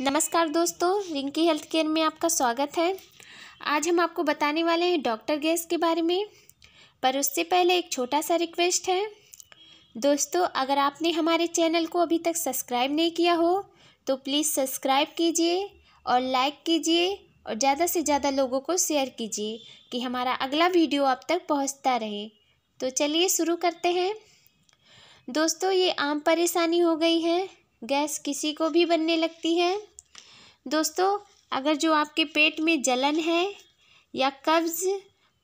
नमस्कार दोस्तों Rinki health care में आपका स्वागत है आज हम आपको बताने वाले हैं डॉक्टर गैस के बारे में पर उससे पहले एक छोटा सा रिक्वेस्ट है दोस्तों अगर आपने हमारे चैनल को अभी तक सब्सक्राइब नहीं किया हो तो प्लीज़ सब्सक्राइब कीजिए और लाइक कीजिए और ज़्यादा से ज़्यादा लोगों को शेयर कीजिए कि हमारा अगला वीडियो आप तक पहुँचता रहे तो चलिए शुरू करते हैं दोस्तों ये आम परेशानी हो गई है गैस किसी को भी बनने लगती है दोस्तों अगर जो आपके पेट में जलन है या कब्ज़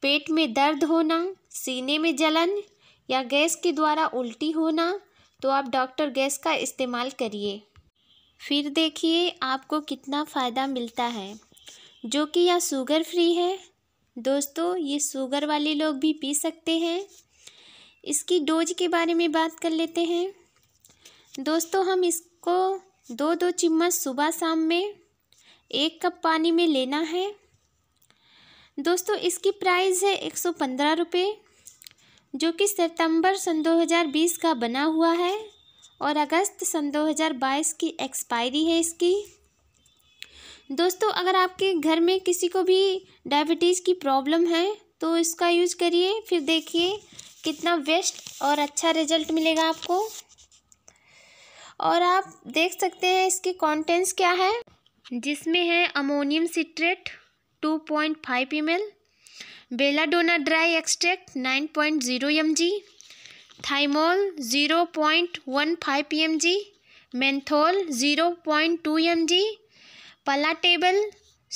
पेट में दर्द होना सीने में जलन या गैस के द्वारा उल्टी होना तो आप डॉक्टर गैस का इस्तेमाल करिए फिर देखिए आपको कितना फ़ायदा मिलता है जो कि यह शुगर फ्री है दोस्तों ये शुगर वाले लोग भी पी सकते हैं इसकी डोज के बारे में बात कर लेते हैं दोस्तों हम इसको दो दो चम्मच सुबह शाम में एक कप पानी में लेना है दोस्तों इसकी प्राइस है एक सौ पंद्रह रुपये जो कि सितंबर सन 2020 का बना हुआ है और अगस्त सन 2022 की एक्सपायरी है इसकी दोस्तों अगर आपके घर में किसी को भी डायबिटीज़ की प्रॉब्लम है तो इसका यूज करिए फिर देखिए कितना बेस्ट और अच्छा रिजल्ट मिलेगा आपको और आप देख सकते हैं इसके कंटेंट्स क्या है जिसमें है ammonium citrate 2.5 point five M L belladonna dry extract 9.0 point zero M G thymol zero point one five M G menthol zero point two M G palatable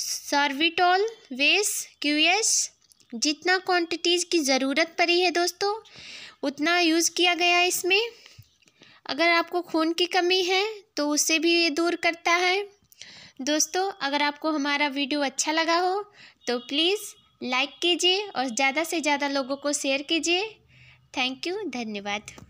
सर्विटोल वेस क्यू एस जितना क्वांटिटीज़ की ज़रूरत पड़ी है दोस्तों उतना यूज़ किया गया है इसमें अगर आपको खून की कमी है तो उसे भी ये दूर करता है दोस्तों अगर आपको हमारा वीडियो अच्छा लगा हो तो प्लीज़ लाइक कीजिए और ज़्यादा से ज़्यादा लोगों को शेयर कीजिए थैंक यू धन्यवाद